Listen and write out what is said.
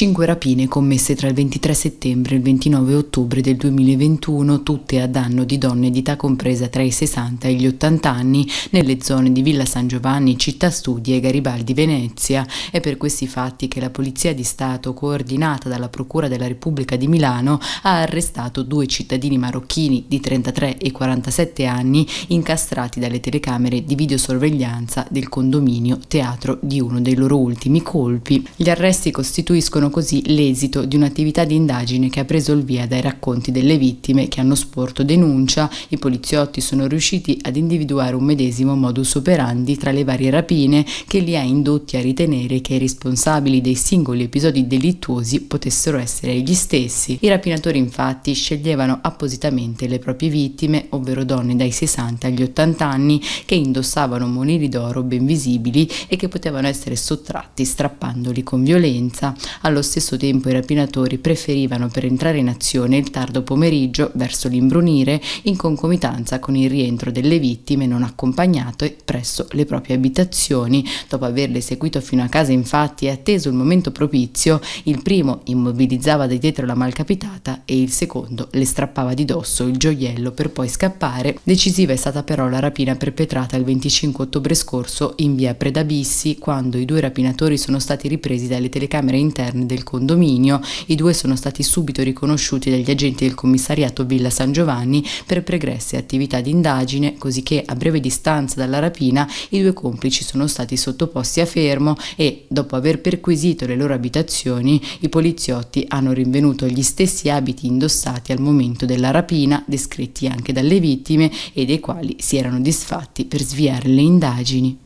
5 rapine commesse tra il 23 settembre e il 29 ottobre del 2021, tutte a danno di donne di età compresa tra i 60 e gli 80 anni, nelle zone di Villa San Giovanni, Città Studi e Garibaldi Venezia. È per questi fatti che la Polizia di Stato, coordinata dalla Procura della Repubblica di Milano, ha arrestato due cittadini marocchini di 33 e 47 anni, incastrati dalle telecamere di videosorveglianza del condominio, teatro di uno dei loro ultimi colpi. Gli arresti costituiscono così l'esito di un'attività di indagine che ha preso il via dai racconti delle vittime che hanno sporto denuncia, i poliziotti sono riusciti ad individuare un medesimo modus operandi tra le varie rapine che li ha indotti a ritenere che i responsabili dei singoli episodi delittuosi potessero essere gli stessi. I rapinatori infatti sceglievano appositamente le proprie vittime, ovvero donne dai 60 agli 80 anni che indossavano monili d'oro ben visibili e che potevano essere sottratti strappandoli con violenza. Allo allo stesso tempo i rapinatori preferivano per entrare in azione il tardo pomeriggio verso l'imbrunire in concomitanza con il rientro delle vittime non accompagnate presso le proprie abitazioni. Dopo averle seguito fino a casa infatti e atteso il momento propizio, il primo immobilizzava da dietro la malcapitata e il secondo le strappava di dosso il gioiello per poi scappare. Decisiva è stata però la rapina perpetrata il 25 ottobre scorso in via Predabissi quando i due rapinatori sono stati ripresi dalle telecamere interne del condominio. I due sono stati subito riconosciuti dagli agenti del commissariato Villa San Giovanni per pregresse attività di indagine, così che a breve distanza dalla rapina i due complici sono stati sottoposti a fermo e, dopo aver perquisito le loro abitazioni, i poliziotti hanno rinvenuto gli stessi abiti indossati al momento della rapina, descritti anche dalle vittime e dei quali si erano disfatti per sviare le indagini.